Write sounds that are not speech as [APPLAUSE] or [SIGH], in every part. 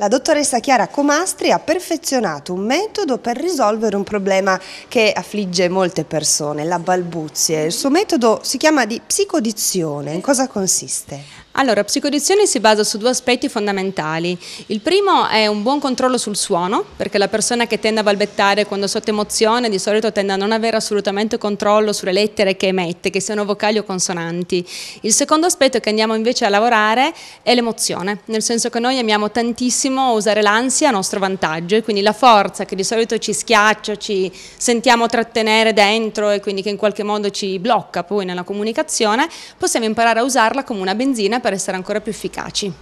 La dottoressa Chiara Comastri ha perfezionato un metodo per risolvere un problema che affligge molte persone, la balbuzie. Il suo metodo si chiama di psicodizione. In cosa consiste? Allora, psicodizione si basa su due aspetti fondamentali. Il primo è un buon controllo sul suono, perché la persona che tende a balbettare quando è sotto emozione di solito tende a non avere assolutamente controllo sulle lettere che emette, che siano vocali o consonanti. Il secondo aspetto che andiamo invece a lavorare è l'emozione, nel senso che noi amiamo tantissimo benissimo usare l'ansia a nostro vantaggio e quindi la forza che di solito ci schiaccia, ci sentiamo trattenere dentro e quindi che in qualche modo ci blocca poi nella comunicazione, possiamo imparare a usarla come una benzina per essere ancora più efficaci.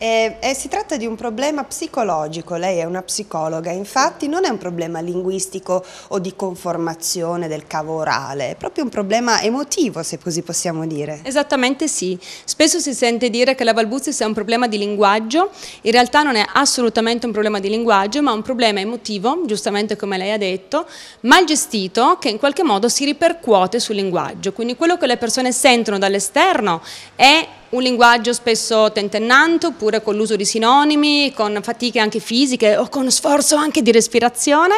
Eh, eh, si tratta di un problema psicologico, lei è una psicologa, infatti non è un problema linguistico o di conformazione del cavo orale, è proprio un problema emotivo se così possiamo dire. Esattamente sì, spesso si sente dire che la balbuzia sia un problema di linguaggio, in realtà non è assolutamente un problema di linguaggio ma un problema emotivo, giustamente come lei ha detto, mal gestito che in qualche modo si ripercuote sul linguaggio, quindi quello che le persone sentono dall'esterno è un linguaggio spesso tentennante oppure con l'uso di sinonimi, con fatiche anche fisiche o con sforzo anche di respirazione,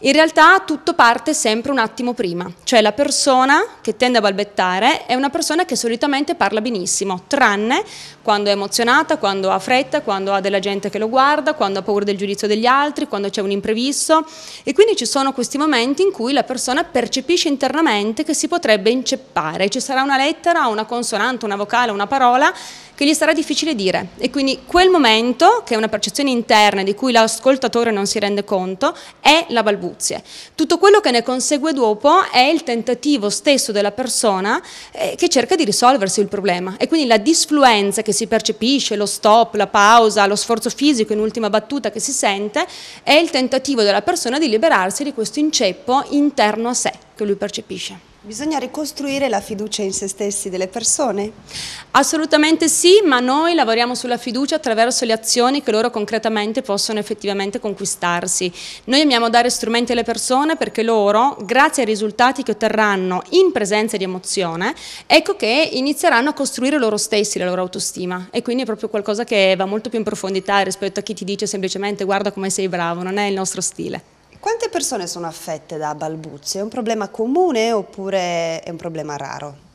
in realtà tutto parte sempre un attimo prima, cioè la persona che tende a balbettare è una persona che solitamente parla benissimo, tranne quando è emozionata, quando ha fretta, quando ha della gente che lo guarda, quando ha paura del giudizio degli altri, quando c'è un imprevisto e quindi ci sono questi momenti in cui la persona percepisce internamente che si potrebbe inceppare, ci sarà una lettera, una consonante, una vocale, una parola, parola che gli sarà difficile dire e quindi quel momento, che è una percezione interna di cui l'ascoltatore non si rende conto, è la balbuzie. Tutto quello che ne consegue dopo è il tentativo stesso della persona eh, che cerca di risolversi il problema e quindi la disfluenza che si percepisce, lo stop, la pausa, lo sforzo fisico in ultima battuta che si sente, è il tentativo della persona di liberarsi di questo inceppo interno a sé che lui percepisce. Bisogna ricostruire la fiducia in se stessi delle persone? Assolutamente sì, ma noi lavoriamo sulla fiducia attraverso le azioni che loro concretamente possono effettivamente conquistarsi. Noi amiamo dare strumenti alle persone perché loro, grazie ai risultati che otterranno in presenza di emozione, ecco che inizieranno a costruire loro stessi la loro autostima e quindi è proprio qualcosa che va molto più in profondità rispetto a chi ti dice semplicemente guarda come sei bravo, non è il nostro stile. Quante persone sono affette da balbuzio? È un problema comune oppure è un problema raro?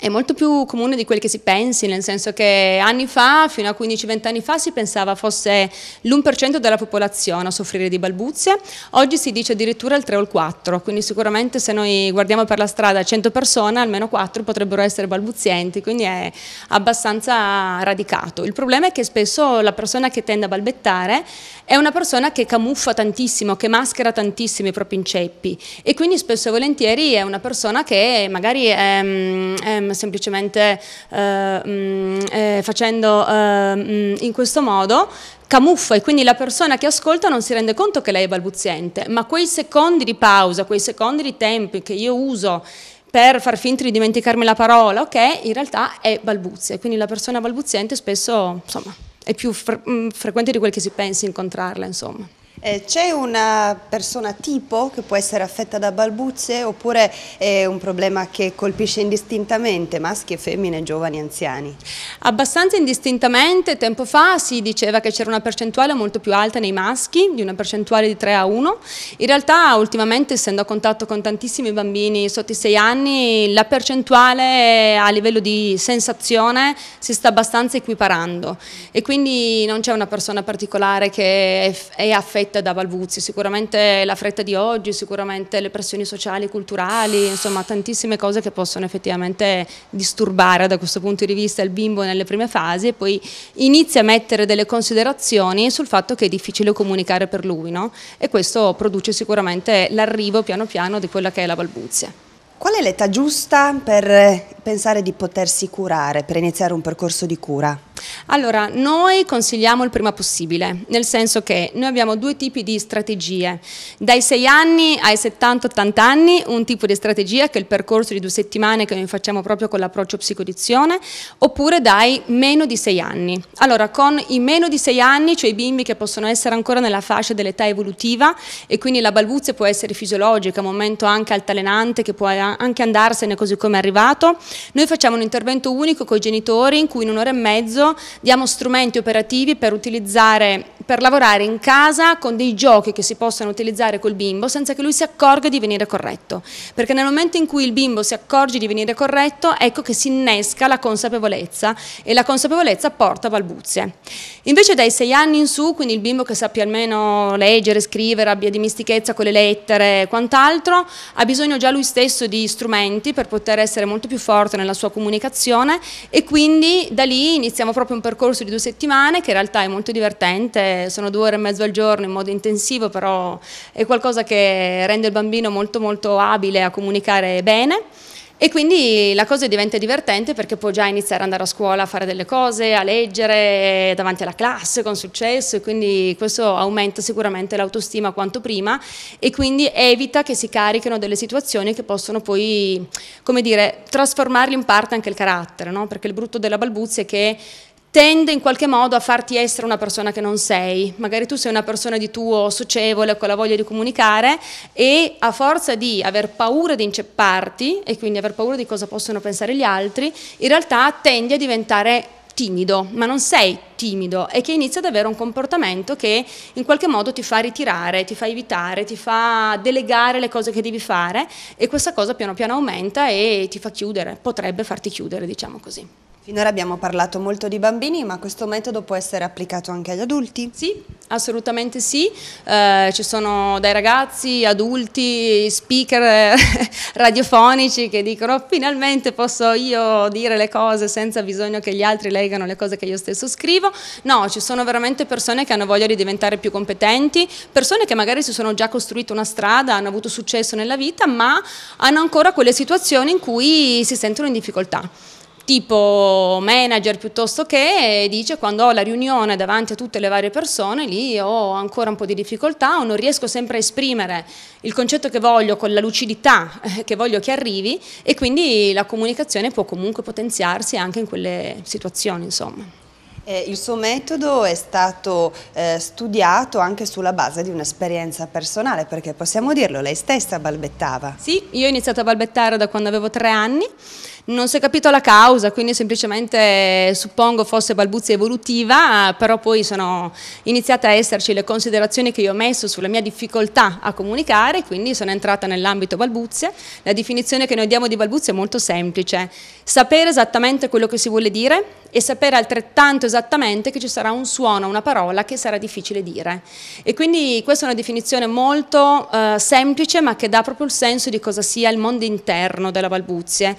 è molto più comune di quel che si pensi, nel senso che anni fa, fino a 15-20 anni fa, si pensava fosse l'1% della popolazione a soffrire di balbuzie, oggi si dice addirittura il 3 o il 4, quindi sicuramente se noi guardiamo per la strada 100 persone, almeno 4 potrebbero essere balbuzienti, quindi è abbastanza radicato. Il problema è che spesso la persona che tende a balbettare è una persona che camuffa tantissimo, che maschera tantissimo i propri inceppi e quindi spesso e volentieri è una persona che magari... È, mm, è semplicemente eh, mm, eh, facendo eh, mm, in questo modo camuffa e quindi la persona che ascolta non si rende conto che lei è balbuziente, ma quei secondi di pausa, quei secondi di tempi che io uso per far finta di dimenticarmi la parola, ok, in realtà è balbuzia, quindi la persona balbuziente spesso insomma, è più fre mm, frequente di quel che si pensi incontrarla, insomma. Eh, C'è una persona tipo che può essere affetta da balbuzie oppure è un problema che colpisce indistintamente maschi e femmine, giovani e anziani? Abbastanza indistintamente, tempo fa si diceva che c'era una percentuale molto più alta nei maschi, di una percentuale di 3 a 1. In realtà ultimamente essendo a contatto con tantissimi bambini sotto i 6 anni la percentuale a livello di sensazione si sta abbastanza equiparando e quindi non c'è una persona particolare che è affetta fretta da Valvuzzi, sicuramente la fretta di oggi, sicuramente le pressioni sociali, e culturali, insomma tantissime cose che possono effettivamente disturbare da questo punto di vista il bimbo nelle prime fasi e poi inizia a mettere delle considerazioni sul fatto che è difficile comunicare per lui no? e questo produce sicuramente l'arrivo piano piano di quella che è la balbuzia. Qual è l'età giusta per pensare di potersi curare, per iniziare un percorso di cura? Allora, noi consigliamo il prima possibile, nel senso che noi abbiamo due tipi di strategie. Dai 6 anni ai 70-80 anni, un tipo di strategia che è il percorso di due settimane che noi facciamo proprio con l'approccio psicodizione, oppure dai meno di 6 anni. Allora, con i meno di 6 anni, cioè i bimbi che possono essere ancora nella fascia dell'età evolutiva e quindi la balbuzia può essere fisiologica, un momento anche altalenante che può anche andarsene così come è arrivato, noi facciamo un intervento unico con i genitori in cui in un'ora e mezzo diamo strumenti operativi per utilizzare per lavorare in casa con dei giochi che si possano utilizzare col bimbo senza che lui si accorga di venire corretto, perché nel momento in cui il bimbo si accorge di venire corretto ecco che si innesca la consapevolezza e la consapevolezza porta balbuzie. Invece dai sei anni in su, quindi il bimbo che sappia almeno leggere, scrivere, abbia dimistichezza con le lettere e quant'altro, ha bisogno già lui stesso di strumenti per poter essere molto più forte nella sua comunicazione e quindi da lì iniziamo proprio un percorso di due settimane che in realtà è molto divertente sono due ore e mezzo al giorno in modo intensivo, però è qualcosa che rende il bambino molto molto abile a comunicare bene. E quindi la cosa diventa divertente perché può già iniziare ad andare a scuola a fare delle cose, a leggere davanti alla classe con successo e quindi questo aumenta sicuramente l'autostima quanto prima e quindi evita che si carichino delle situazioni che possono poi, come dire, trasformarli in parte anche il carattere, no? perché il brutto della balbuzia è che tende in qualche modo a farti essere una persona che non sei. Magari tu sei una persona di tuo socievole, con la voglia di comunicare e a forza di aver paura di incepparti e quindi aver paura di cosa possono pensare gli altri, in realtà tendi a diventare timido, ma non sei timido e che inizia ad avere un comportamento che in qualche modo ti fa ritirare, ti fa evitare, ti fa delegare le cose che devi fare e questa cosa piano piano aumenta e ti fa chiudere, potrebbe farti chiudere, diciamo così. Finora abbiamo parlato molto di bambini, ma questo metodo può essere applicato anche agli adulti? Sì, assolutamente sì. Eh, ci sono dai ragazzi, adulti, speaker [LAUGHS] radiofonici che dicono finalmente posso io dire le cose senza bisogno che gli altri leggano le cose che io stesso scrivo. No, ci sono veramente persone che hanno voglia di diventare più competenti, persone che magari si sono già costruite una strada, hanno avuto successo nella vita, ma hanno ancora quelle situazioni in cui si sentono in difficoltà tipo manager piuttosto che, dice quando ho la riunione davanti a tutte le varie persone, lì ho ancora un po' di difficoltà o non riesco sempre a esprimere il concetto che voglio con la lucidità eh, che voglio che arrivi e quindi la comunicazione può comunque potenziarsi anche in quelle situazioni insomma. Eh, il suo metodo è stato eh, studiato anche sulla base di un'esperienza personale, perché possiamo dirlo, lei stessa balbettava. Sì, io ho iniziato a balbettare da quando avevo tre anni non si è capito la causa, quindi semplicemente eh, suppongo fosse balbuzia evolutiva, però poi sono iniziate a esserci le considerazioni che io ho messo sulla mia difficoltà a comunicare, quindi sono entrata nell'ambito balbuzie. La definizione che noi diamo di balbuzia è molto semplice, sapere esattamente quello che si vuole dire e sapere altrettanto esattamente che ci sarà un suono, una parola che sarà difficile dire. E quindi questa è una definizione molto eh, semplice ma che dà proprio il senso di cosa sia il mondo interno della balbuzie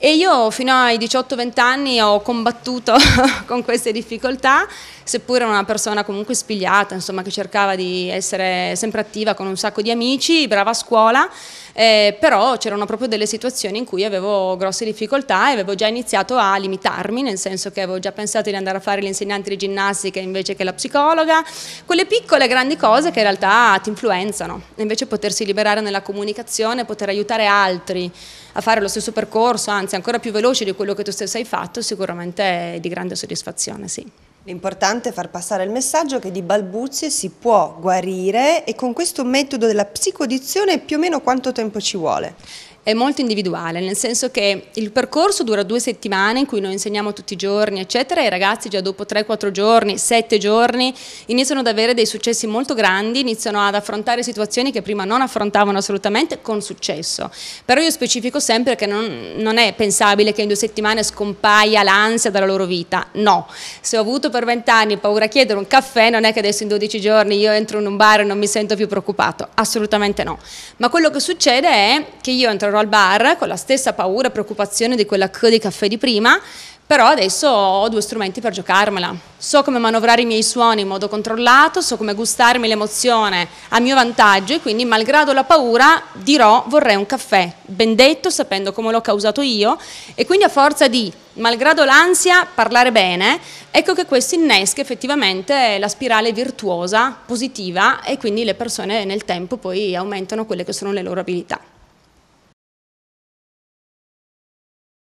e io fino ai 18-20 anni ho combattuto [LAUGHS] con queste difficoltà seppur era una persona comunque spigliata, insomma, che cercava di essere sempre attiva con un sacco di amici, brava a scuola, eh, però c'erano proprio delle situazioni in cui avevo grosse difficoltà e avevo già iniziato a limitarmi, nel senso che avevo già pensato di andare a fare l'insegnante di ginnastica invece che la psicologa, quelle piccole grandi cose che in realtà ti influenzano, invece potersi liberare nella comunicazione, poter aiutare altri a fare lo stesso percorso, anzi ancora più veloce di quello che tu stesso hai fatto, sicuramente è di grande soddisfazione, sì. L'importante è far passare il messaggio che di balbuzie si può guarire e con questo metodo della psicodizione più o meno quanto tempo ci vuole? è molto individuale, nel senso che il percorso dura due settimane in cui noi insegniamo tutti i giorni, eccetera, e i ragazzi già dopo 3-4 giorni, 7 giorni, iniziano ad avere dei successi molto grandi, iniziano ad affrontare situazioni che prima non affrontavano assolutamente con successo. Però io specifico sempre che non, non è pensabile che in due settimane scompaia l'ansia dalla loro vita, no. Se ho avuto per 20 anni paura a chiedere un caffè, non è che adesso in 12 giorni io entro in un bar e non mi sento più preoccupato, assolutamente no. Ma quello che succede è che io entro entrerò al bar con la stessa paura e preoccupazione di quella queue di caffè di prima, però adesso ho due strumenti per giocarmela. So come manovrare i miei suoni in modo controllato, so come gustarmi l'emozione a mio vantaggio e quindi malgrado la paura dirò vorrei un caffè, ben detto sapendo come l'ho causato io e quindi a forza di malgrado l'ansia, parlare bene, ecco che questo innesca effettivamente la spirale virtuosa, positiva e quindi le persone nel tempo poi aumentano quelle che sono le loro abilità.